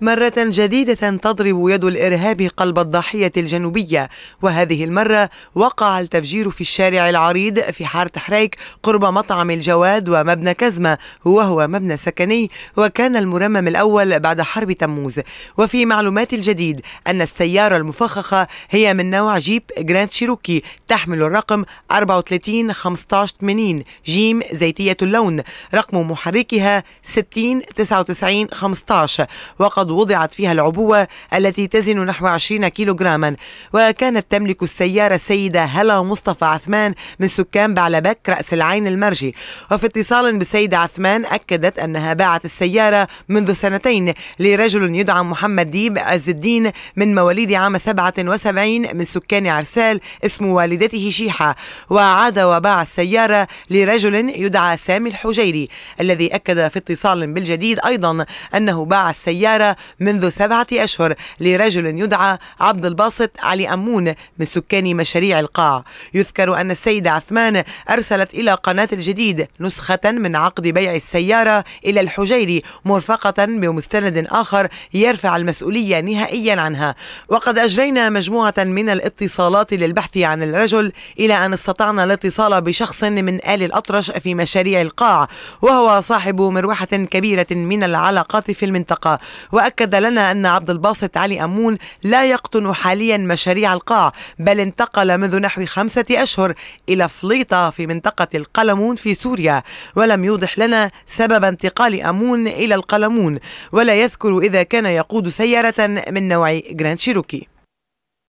مرة جديدة تضرب يد الإرهاب قلب الضاحية الجنوبية وهذه المرة وقع التفجير في الشارع العريض في حارة حريك قرب مطعم الجواد ومبنى كزمة وهو مبنى سكني وكان المرمم الأول بعد حرب تموز وفي معلومات الجديد أن السيارة المفخخة هي من نوع جيب جراند شيروكي تحمل الرقم 34 15 80 جيم زيتية اللون رقم محركها 60 99 15 وقد قد وضعت فيها العبوة التي تزن نحو 20 كيلوغراما وكانت تملك السيارة السيدة هلا مصطفى عثمان من سكان بعلبك رأس العين المرجي وفي اتصال بالسيدة عثمان أكدت أنها باعت السيارة منذ سنتين لرجل يدعى محمد ديب عز الدين من مواليد عام 77 من سكان عرسال اسم والدته شيحة وعاد وباع السيارة لرجل يدعى سامي الحجيري الذي أكد في اتصال بالجديد أيضا أنه باع السيارة منذ سبعة أشهر لرجل يدعى عبد الباسط علي أمون من سكان مشاريع القاع يذكر أن السيدة عثمان أرسلت إلى قناة الجديد نسخة من عقد بيع السيارة إلى الحجيري مرفقة بمستند آخر يرفع المسؤولية نهائيا عنها وقد أجرينا مجموعة من الاتصالات للبحث عن الرجل إلى أن استطعنا الاتصال بشخص من آل الأطرش في مشاريع القاع وهو صاحب مروحة كبيرة من العلاقات في المنطقة وأ وأكد لنا أن عبد الباسط علي أمون لا يقطن حاليا مشاريع القاع بل انتقل منذ نحو خمسة أشهر إلى فليطة في منطقة القلمون في سوريا ولم يوضح لنا سبب انتقال أمون إلى القلمون ولا يذكر إذا كان يقود سيارة من نوع جراند شيروكي